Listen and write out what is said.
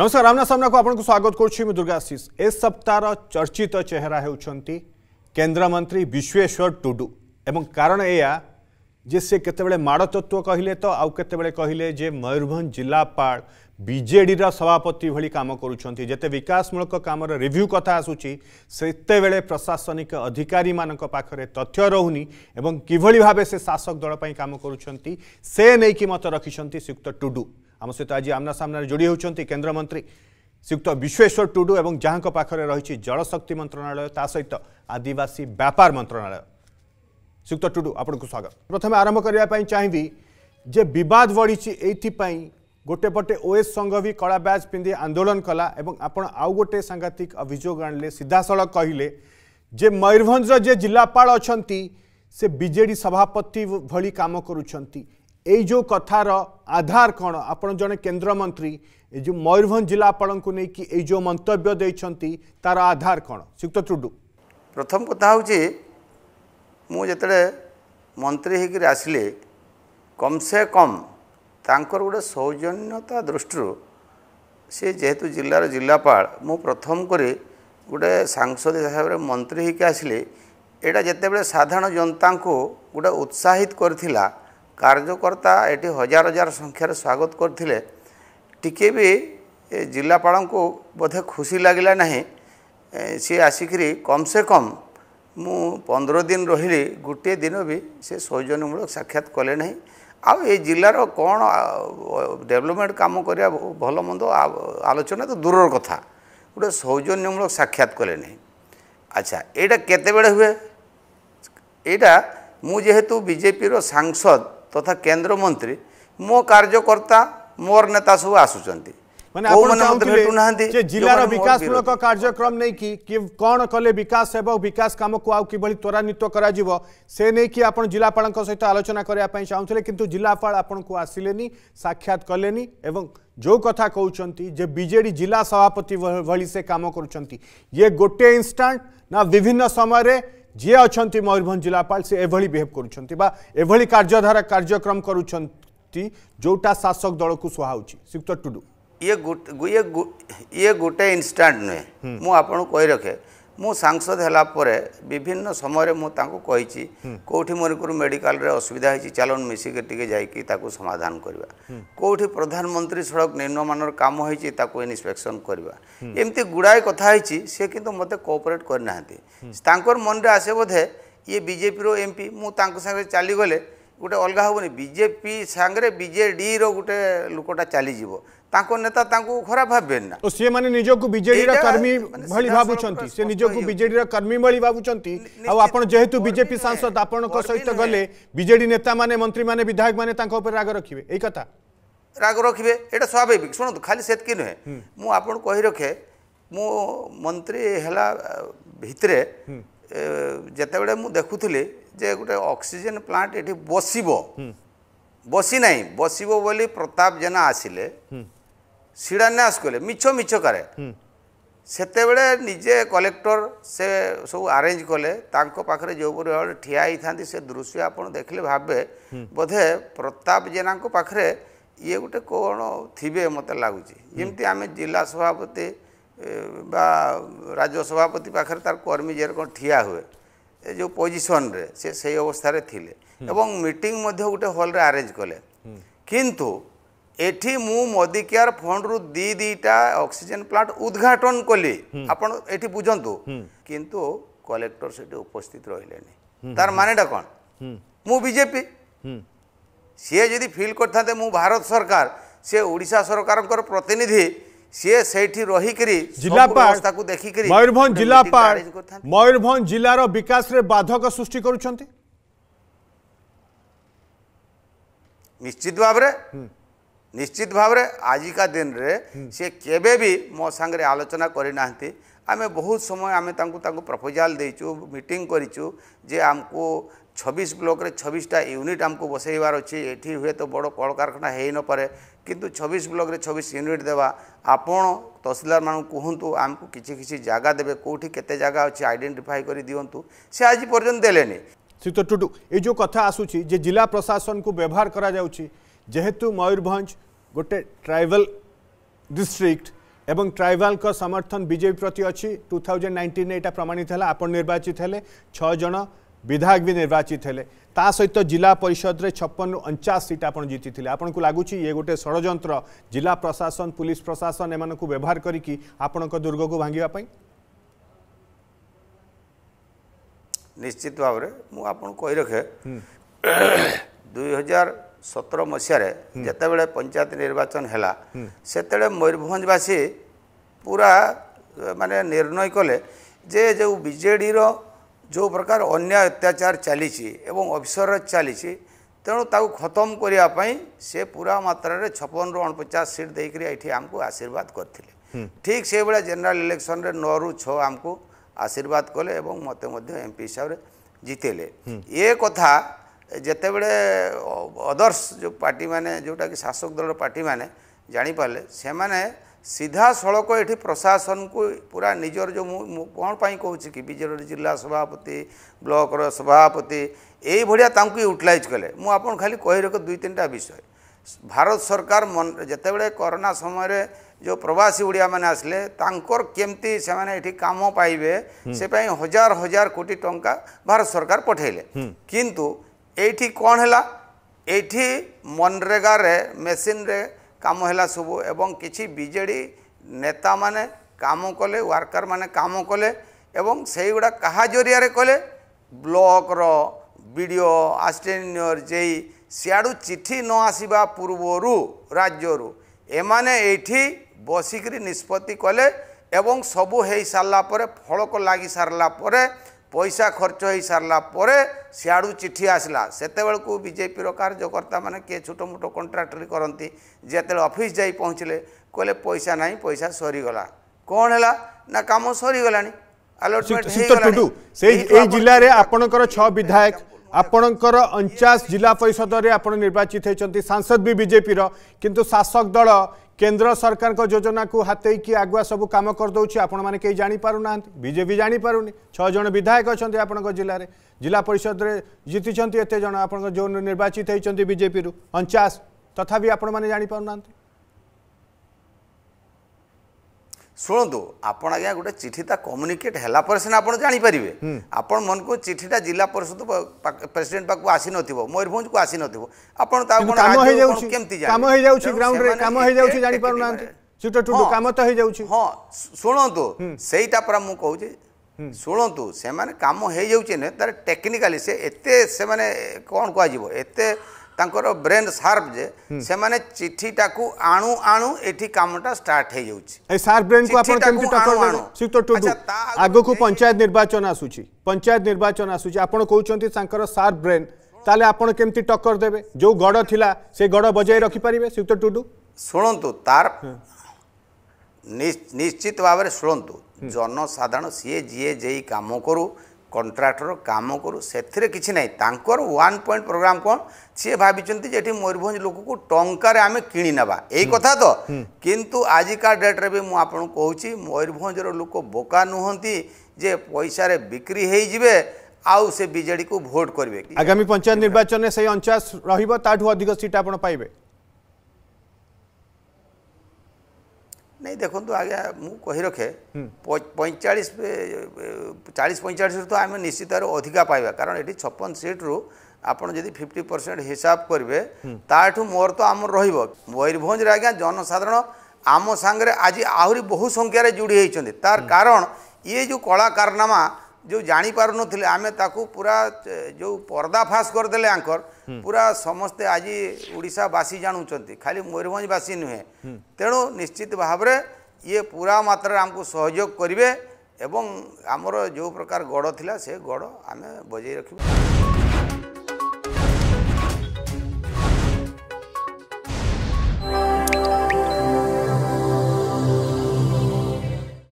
ନମସ୍କାର ଆମ୍ନା ସାମ୍ନାକୁ ଆପଣଙ୍କୁ ସ୍ୱାଗତ କରୁଛି ମୁଁ ଦୁର୍ଗା ଆଶିଷ ଏ ସପ୍ତାହର ଚର୍ଚ୍ଚିତ ଚେହେରା ହେଉଛନ୍ତି କେନ୍ଦ୍ରମନ୍ତ୍ରୀ ବିଶ୍ୱେଶ୍ୱର ଟୁଡୁ ଏବଂ କାରଣ ଏଇଆ ଯେ ସେ କେତେବେଳେ ମାଡ଼ତତ୍ତ୍ୱ କହିଲେ ତ ଆଉ କେତେବେଳେ କହିଲେ ଯେ ମୟୂରଭଞ୍ଜ ଜିଲ୍ଲାପାଳ ବିଜେଡ଼ିର ସଭାପତି ଭଳି କାମ କରୁଛନ୍ତି ଯେତେ ବିକାଶମୂଳକ କାମର ରିଭ୍ୟୁ କଥା ଆସୁଛି ସେତେବେଳେ ପ୍ରଶାସନିକ ଅଧିକାରୀମାନଙ୍କ ପାଖରେ ତଥ୍ୟ ରହୁନି ଏବଂ କିଭଳି ଭାବେ ସେ ଶାସକ ଦଳ ପାଇଁ କାମ କରୁଛନ୍ତି ସେ ନେଇକି ମତ ରଖିଛନ୍ତି ଶ୍ରୀଯୁକ୍ତ ଟୁଡୁ आम सहित आज आमना सामनार जोड़ी होती केन्द्रमंत्री श्रीयुक्त विश्वेश्वर टुडु और जहां पाखे रही जलशक्ति मंत्रणालय ता सहित आदिवासी व्यापार मंत्रणालय श्रीयुक्त टुडू आपको स्वागत प्रथम आरंभ करने चाहिए जे बद बढ़ी यही गोटेपटे ओएस संघ भी कला ब्याज पिंधि आंदोलन कला और आपण आउ गोटे सांघातिक अभोग आणले सीधासल कहले जे मयूरभंजर जे जिलापा अच्छा से विजेडी सभापति भली काम करुंट এই ଯେଉଁ କଥାର ଆଧାର କ'ଣ ଆପଣ ଜଣେ କେନ୍ଦ୍ରମନ୍ତ୍ରୀ ଏ ଯେଉଁ ମୟୂରଭଞ୍ଜ ଜିଲ୍ଲାପାଳଙ୍କୁ ନେଇକି ଏଇ ଯେଉଁ ମନ୍ତବ୍ୟ ଦେଇଛନ୍ତି ତାର ଆଧାର କ'ଣ ଶ୍ରୀଯୁକ୍ତ ଟୁଡୁ ପ୍ରଥମ କଥା ହେଉଛି ମୁଁ ଯେତେବେଳେ ମନ୍ତ୍ରୀ ହେଇକରି ଆସିଲି କମ୍ ସେ କମ୍ ତାଙ୍କର ଗୋଟେ ସୌଜନ୍ୟତା ଦୃଷ୍ଟିରୁ ସେ ଯେହେତୁ ଜିଲ୍ଲାର ଜିଲ୍ଲାପାଳ ମୁଁ ପ୍ରଥମ କରି ଗୋଟେ ସାଂସଦ ହିସାବରେ ମନ୍ତ୍ରୀ ହେଇକି ଆସିଲି ଏଇଟା ଯେତେବେଳେ ସାଧାରଣ ଜନତାଙ୍କୁ ଗୋଟେ ଉତ୍ସାହିତ କରିଥିଲା କାର୍ଯ୍ୟକର୍ତ୍ତା ଏଠି ହଜାର ହଜାର ସଂଖ୍ୟାରେ ସ୍ୱାଗତ କରିଥିଲେ ଟିକିଏ ବି ଜିଲ୍ଲାପାଳଙ୍କୁ ବୋଧେ ଖୁସି ଲାଗିଲା ନାହିଁ ସିଏ ଆସିକରି କମ୍ ସେ କମ୍ ମୁଁ ପନ୍ଦର ଦିନ ରହିଲି ଗୋଟିଏ ଦିନ ବି ସେ ସୌଜନ୍ୟମୂଳକ ସାକ୍ଷାତ କଲେ ନାହିଁ ଆଉ ଏ ଜିଲ୍ଲାର କ'ଣ ଡେଭଲପମେଣ୍ଟ କାମ କରିବା ଭଲ ମନ୍ଦ ଆଲୋଚନା ତ ଦୂରର କଥା ଗୋଟେ ସୌଜନ୍ୟମୂଳକ ସାକ୍ଷାତ କଲେ ନାହିଁ ଆଚ୍ଛା ଏଇଟା କେତେବେଳେ ହୁଏ ଏଇଟା ମୁଁ ଯେହେତୁ ବିଜେପିର ସାଂସଦ तथा तो केन्द्र मंत्री मो कार्यकर्ता मोर नेता सब आसुचार कार्यक्रम कौन कले विकास विकास कम को त्वरावित से नहीं कि सहित आलोचना करने चाहते कि जिलापा को आसिले साक्षात कले जो कथा कहते विजे जिला सभापति भाई से कम करे गोटे इनस्टाट ना विभिन्न समय ଯିଏ ଅଛନ୍ତି ମୟୂରଭଞ୍ଜ ଜିଲ୍ଲାପାଳ ସେ ଏଭଳି ବିହେଭ୍ କରୁଛନ୍ତି ବା ଏଭଳି କାର୍ଯ୍ୟଧାରା କାର୍ଯ୍ୟକ୍ରମ କରୁଛନ୍ତି ଯେଉଁଟା ଶାସକ ଦଳକୁ ସୁହାଉଛି ଶ୍ରୀଯୁକ୍ତ ଟୁଡୁ ଇଏ ଇଏ ଇଏ ଗୋଟେ ଇନଷ୍ଟାଣ୍ଟ ନୁହେଁ ମୁଁ ଆପଣଙ୍କୁ କହି ରଖେ ମୁଁ ସାଂସଦ ହେଲା ପରେ ବିଭିନ୍ନ ସମୟରେ ମୁଁ ତାଙ୍କୁ କହିଛି କେଉଁଠି ମନେକରୁ ମେଡ଼ିକାଲରେ ଅସୁବିଧା ହେଇଛି ଚାଲନ୍ ମିଶିକି ଟିକେ ଯାଇକି ତାକୁ ସମାଧାନ କରିବା କେଉଁଠି ପ୍ରଧାନମନ୍ତ୍ରୀ ସଡ଼କ ନିମ୍ନମାନର କାମ ହେଇଛି ତାକୁ ଇନ୍ସପେକ୍ସନ୍ କରିବା ଏମିତି ଗୁଡ଼ାଏ କଥା ହେଇଛି ସେ କିନ୍ତୁ ମୋତେ କୋଅପରେଟ୍ କରିନାହାନ୍ତି ତାଙ୍କର ମନରେ ଆସେ ବୋଧେ ଇଏ ବିଜେପିର ଏମ୍ ପି ମୁଁ ତାଙ୍କ ସାଙ୍ଗରେ ଚାଲିଗଲେ ଗୋଟେ ଅଲଗା ହେବନି ବିଜେପି ସାଙ୍ଗରେ ବିଜେଡ଼ିର ଗୋଟେ ଲୋକଟା ଚାଲିଯିବ ତାଙ୍କ ନେତା ତାଙ୍କୁ ଖରାପ ଭାବିବେନି ନା ସେମାନେ ନିଜକୁ ବିଜେଡିର କର୍ମୀ ଭଳି ଭାବୁଛନ୍ତି ସେ ନିଜକୁ ବିଜେଡିର କର୍ମୀ ଭଳି ଭାବୁଛନ୍ତି ଆଉ ଆପଣ ଯେହେତୁ ବିଜେପି ସାଂସଦ ଆପଣଙ୍କ ସହିତ ଗଲେ ବିଜେଡି ନେତାମାନେ ମନ୍ତ୍ରୀମାନେ ବିଧାୟକମାନେ ତାଙ୍କ ଉପରେ ରାଗ ରଖିବେ ଏଇ କଥା ରାଗ ରଖିବେ ଏଇଟା ସ୍ୱାଭାବିକ ଶୁଣନ୍ତୁ ଖାଲି ସେତିକି ନୁହେଁ ମୁଁ ଆପଣଙ୍କୁ କହି ରଖେ ମୁଁ ମନ୍ତ୍ରୀ ହେଲା ଭିତରେ ଯେତେବେଳେ ମୁଁ ଦେଖୁଥିଲି ଯେ ଗୋଟେ ଅକ୍ସିଜେନ୍ ପ୍ଲାଣ୍ଟ ଏଠି ବସିବ ବସି ନାହିଁ ବସିବ ବୋଲି ପ୍ରତାପ ଜେନା ଆସିଲେ ଶିଳାନ୍ୟାସ କଲେ ମିଛ ମିଛ କାରେ ସେତେବେଳେ ନିଜେ କଲେକ୍ଟର ସେ ସବୁ ଆରେଞ୍ଜ କଲେ ତାଙ୍କ ପାଖରେ ଯେଉଁପରି ଭାବରେ ଠିଆ ହେଇଥାନ୍ତି ସେ ଦୃଶ୍ୟ ଆପଣ ଦେଖିଲେ ଭାବେ ବୋଧେ ପ୍ରତାପ ଜେନାଙ୍କ ପାଖରେ ଇଏ ଗୋଟେ କ'ଣ ଥିବେ ମୋତେ ଲାଗୁଛି ଯେମିତି ଆମେ ଜିଲ୍ଲା ସଭାପତି ବା ରାଜ୍ୟ ସଭାପତି ପାଖରେ ତାର କର୍ମୀ ଯେର କ'ଣ ଠିଆ ହୁଏ ଏ ଯେଉଁ ପୋଜିସନରେ ସେ ସେଇ ଅବସ୍ଥାରେ ଥିଲେ ଏବଂ ମିଟିଂ ମଧ୍ୟ ଗୋଟେ ହଲ୍ରେ ଆରେଞ୍ଜ କଲେ କିନ୍ତୁ এটি মু মোদি কেয়ার ফন্ডরু দি দিটা অক্সিজেন প্লান্ট উদ্ঘাটন কলি আপন এটি বুঝন্তু কিন্তু কলেক্টর সেটি উপস্থিত রহিলেনি তার মানেটা কোন মু বিজেপি সে যদি ফিল করতে মু ভারত সরকার সে ওড়িশা সরকারঙ্কর প্রতিনিধি সে ସିଏ ସେଇଠି ରହିକରି ଜିଲ୍ଲାପାଳକୁ ଦେଖିକରି ମୟୂରଭଞ୍ଜ ଜିଲ୍ଲାପାଳ ମୟୂରଭଞ୍ଜ ଜିଲ୍ଲାର ବିକାଶରେ বাধক সৃষ্টি করুছন্তি নিশ্চিত ଭାବରେ নিশ্চিত ভাবে আজিকা দিনরে সে কেবে বি মো সাংরে আলোচনা করে না আমি বহু সময় আমি তাঁকু তাঁকু প্রপোজাল দিয়েছু মিটিং করেছু যে আমকু ছবিশ ব্লকরে ছবিশটা ইউনিট আমকু বসাইবার অছি এটি হুয়ে তো বড় কলকারখানা হয়ে নপরে কিন্তু ছবিশ ব্লকরে ছবিশ ইউনিট দেওয়া আপন তহসিলদার মানুষ কুহতু আমি কিছু কিছু জায়গা দেবে কোটি কেতে জায়গা অছি আইডেন্টিফাই করে দিওন্তু সে আজ পর্যন্ত দেলেনি শ্রীযুক্ত টুডু এই যে কথা আসুচি যে জেলা প্রশাসনকু ব্যবহার করা যাচ্ছে ଯେହେତୁ ମୟୂରଭଞ୍ଜ ଗୋଟେ ଟ୍ରାଇବାଲ ଡିଷ୍ଟ୍ରିକ୍ଟ ଏବଂ ଟ୍ରାଇବାଲଙ୍କ ସମର୍ଥନ ବିଜେପି ପ୍ରତି ଅଛି ଟୁ ଥାଉଜେଣ୍ଡ ନାଇଣ୍ଟିନ୍ରେ ଏଇଟା ପ୍ରମାଣିତ ହେଲା ଆପଣ ନିର୍ବାଚିତ ହେଲେ ଛଅ ଜଣ ବିଧାୟକ ବି ନିର୍ବାଚିତ ହେଲେ ତା ସହିତ ଜିଲ୍ଲା ପରିଷଦରେ ଛପନରୁ ଅଣଚାଶ ସିଟ୍ ଆପଣ ଜିତିଥିଲେ ଆପଣଙ୍କୁ ଲାଗୁଛି ଇଏ ଗୋଟେ ଷଡ଼ଯନ୍ତ୍ର ଜିଲ୍ଲା ପ୍ରଶାସନ ପୁଲିସ ପ୍ରଶାସନ ଏମାନଙ୍କୁ ବ୍ୟବହାର କରିକି ଆପଣଙ୍କ ଦୁର୍ଗକୁ ଭାଙ୍ଗିବା ପାଇଁ ନିଶ୍ଚିତ ଭାବରେ ମୁଁ ଆପଣଙ୍କୁ କହି ରଖେ ଦୁଇ ହଜାର সতের মশায় যেতবে পঞ্চায়েত নির্বাচন হল সেতবে ময়ূরভঞ্জবাসী পুরা মানে নির্ণয় কলে যে যে বিজেডির যে প্রকার অন্যায় অত্যাচার চালিছি এবং অবসর চালিছি তেমন তাকে খতম করা সে পুরা মাত্রার ছপন রু অণপচাশ সিট দিয়ে এটি আমি আশীর্বাদ করে ঠিক সেইভাবে জেনারেল ইলেকশনরে নু ছ আমি আশীর্বাদ কলে এবং মতো এমপি হিসাবে জিতেলে এ কথা ଯେତେବେଳେ ଅଦର୍ସ ଯେଉଁ ପାର୍ଟିମାନେ ଯେଉଁଟାକି ଶାସକ ଦଳର ପାର୍ଟିମାନେ ଜାଣିପାରିଲେ ସେମାନେ ସିଧାସଳଖ ଏଠି ପ୍ରଶାସନକୁ ପୁରା ନିଜର ଯେଉଁ ମୁଁ କ'ଣ ପାଇଁ କହୁଛି କି ବିଜେଡ଼ିର ଜିଲ୍ଲା ସଭାପତି ବ୍ଲକର ସଭାପତି ଏଇଭଳିଆ ତାଙ୍କୁ ୟୁଟିଲାଇଜ୍ କଲେ ମୁଁ ଆପଣ ଖାଲି କହି ରଖ ଦୁଇ ତିନିଟା ବିଷୟ ଭାରତ ସରକାର ଯେତେବେଳେ କରୋନା ସମୟରେ ଯେଉଁ ପ୍ରବାସୀ ଓଡ଼ିଆମାନେ ଆସିଲେ ତାଙ୍କର କେମିତି ସେମାନେ ଏଠି କାମ ପାଇବେ ସେ ପାଇଁ ହଜାର ହଜାର କୋଟି ଟଙ୍କା ଭାରତ ସରକାର ପଠାଇଲେ କିନ୍ତୁ ଏଇଠି କ'ଣ ହେଲା ଏଇଠି ମନରେଗାରେ ମେସିନ୍ରେ କାମ ହେଲା ସବୁ ଏବଂ କିଛି ବିଜେଡ଼ି ନେତାମାନେ କାମ କଲେ ୱାର୍କର୍ମାନେ କାମ କଲେ ଏବଂ ସେଇଗୁଡ଼ା କାହା ଜରିଆରେ କଲେ ବ୍ଲକର ବି ଡ଼ି ଓ ଆସିଷ୍ଟାଣ୍ଟ ଜେଇ ସିଆଡ଼ୁ ଚିଠି ନ ଆସିବା ପୂର୍ବରୁ ରାଜ୍ୟରୁ ଏମାନେ ଏଇଠି ବସିକରି ନିଷ୍ପତ୍ତି କଲେ ଏବଂ ସବୁ ହୋଇସାରିଲା ପରେ ଫଳକ ଲାଗି ସାରିଲା ପରେ ପଇସା ଖର୍ଚ୍ଚ ହୋଇସାରିଲା ପରେ ସିଆଡ଼ୁ ଚିଠି ଆସିଲା ସେତେବେଳକୁ ବିଜେପିର କାର୍ଯ୍ୟକର୍ତ୍ତାମାନେ କିଏ ଛୋଟମୋଟ କଣ୍ଟ୍ରାକ୍ଟରୀ କରନ୍ତି ଯେତେବେଳେ ଅଫିସ୍ ଯାଇ ପହଞ୍ଚିଲେ କହିଲେ ପଇସା ନାହିଁ ପଇସା ସରିଗଲା କ'ଣ ହେଲା ନା କାମ ସରିଗଲାଣି এই জেলার আপনার ছ বিধায়ক আপনার অঞ্চাশ জেলা পরিষদরে আপনার নির্বাচিত হয়েছেন সাংসদ বি বিজেপির কিন্তু শাসক দল কেন্দ্র সরকার যোজনা কু হাতেইকি আগুয়া সবু কাম করদেছি আপনার কে জাঁপার না বিজেপি জাঁপার ছজন বিধায়ক অনেক আপনার জেলার জেলা পরিষদের জিতিছেন এত জন আপনার যে নির্বাচিত হয়েছেন বিজেপি অঞ্চাশ তথাপি আপনার জাঁপার না ଶୁଣନ୍ତୁ ଆପଣ ଆଜ୍ଞା ଗୋଟେ ଚିଠିଟା କମ୍ୟୁନିକେଟ୍ ହେଲା ପରେ ସିନା ଆପଣ ଜାଣିପାରିବେ ଆପଣ ମନକୁ ଚିଠିଟା ଜିଲ୍ଲା ପରିଷଦ ପ୍ରେସିଡେଣ୍ଟ ପାଖକୁ ଆସିନଥିବ ମୟୂରଭଞ୍ଜକୁ ଆସିନଥିବ ଆପଣ ତା କେମିତି କାମ ହେଇଯାଉଛି ଗ୍ରାଉଣ୍ଡରେ କାମ ହେଇଯାଉଛି ଜାଣିପାରୁନାହାନ୍ତି କାମ ତ ହେଇଯାଉଛି ହଁ ଶୁଣନ୍ତୁ ସେଇଟା ପରା ମୁଁ କହୁଛି ଶୁଣନ୍ତୁ ସେମାନେ କାମ ହେଇଯାଉଛି ନା ତାର ଟେକ୍ନିକାଲି ସେ ଏତେ ସେମାନେ କ'ଣ କୁହାଯିବ ଏତେ ତାଙ୍କର ବ୍ରେନ୍ ସାର୍ପ ଯେ ସେମାନେ ଚିଠିଟାକୁ ଆଣୁ ଆଣୁ ଏଠି କାମଟା ଷ୍ଟାର୍ଟ ହେଇଯାଉଛି ସାର୍ପ ବ୍ରେନ୍କୁ ଆପଣ କେମିତି ଟକ୍କର ଦେବେ ଶ୍ରୀଯୁକ୍ତ ଟୁଡୁ ଆଗକୁ ପଞ୍ଚାୟତ ନିର୍ବାଚନ ଆସୁଛି ପଞ୍ଚାୟତ ନିର୍ବାଚନ ଆସୁଛି ଆପଣ କହୁଛନ୍ତି ତାଙ୍କର ସାର୍ପ ବ୍ରେନ୍ ତାହେଲେ ଆପଣ କେମିତି ଟକ୍କର ଦେବେ ଯେଉଁ ଗଡ଼ ଥିଲା ସେ ଗଡ଼ ବଜାଇ ରଖିପାରିବେ ଶ୍ରୀଯୁକ୍ତ ଟୁଡୁ ଶୁଣନ୍ତୁ ତାର ନିଶ୍ଚିତ ଭାବରେ ଶୁଣନ୍ତୁ ଜନସାଧାରଣ ସିଏ ଯିଏ ଯେଇ କାମ କରୁ কন্ট্রাক্টর কাম করু সেথিরে কিছু নাই তাঁকর ওয়ান পয়েন্ট প্রোগ্রাম কোণ সি ভাবিছেন যে এটি ময়ূরভঞ্জ লোককে টঙ্কার আমি কিনি নেবা এই কথা তো কিন্তু আজিকা ডেট্রে বি মু আপনার কুচি ময়ূরভঞ্জর লোক বোকা নুহতি যে পয়সার বিক্রি হয়ে যাবে আউ সে বিজেডি কু ভোট করবে আগামী পঞ্চায়েত নির্বাচনে সেই অঞ্চল রহব তাঠু অধিক সিট আপনার পাইবে ନାଇଁ ଦେଖନ୍ତୁ ଆଜ୍ଞା ମୁଁ କହି ରଖେ ପଇଁଚାଳିଶ ଚାଳିଶ ପଇଁଚାଳିଶରୁ ତ ଆମେ ନିଶ୍ଚିତ ଭାବରେ ଅଧିକା ପାଇବା କାରଣ ଏଠି ଛପନ ସିଟ୍ରୁ ଆପଣ ଯଦି ଫିଫ୍ଟି ପରସେଣ୍ଟ ହିସାବ କରିବେ ତାଠୁ ମୋର ତ ଆମର ରହିବ ମୟୂରଭଞ୍ଜରେ ଆଜ୍ଞା ଜନସାଧାରଣ ଆମ ସାଙ୍ଗରେ ଆଜି ଆହୁରି ବହୁ ସଂଖ୍ୟାରେ ଯୋଡ଼ି ହେଇଛନ୍ତି ତାର କାରଣ ଇଏ ଯେଉଁ କଳା କାରନାମା ଯେଉଁ ଜାଣିପାରୁନଥିଲେ ଆମେ ତାକୁ ପୁରା ଯେଉଁ ପର୍ଦ୍ଦାଫାସ୍ କରିଦେଲେ ଆଙ୍କର ପୁରା ସମସ୍ତେ ଆଜି ଓଡ଼ିଶାବାସୀ ଜାଣୁଛନ୍ତି ଖାଲି ମୟୂରଭଞ୍ଜବାସୀ ନୁହେଁ ତେଣୁ ନିଶ୍ଚିତ ଭାବରେ ଇଏ ପୁରା ମାତ୍ରାରେ ଆମକୁ ସହଯୋଗ କରିବେ ଏବଂ ଆମର ଯେଉଁ ପ୍ରକାର ଗଡ଼ ଥିଲା ସେ ଗଡ଼ ଆମେ ବଜାଇ ରଖିବୁ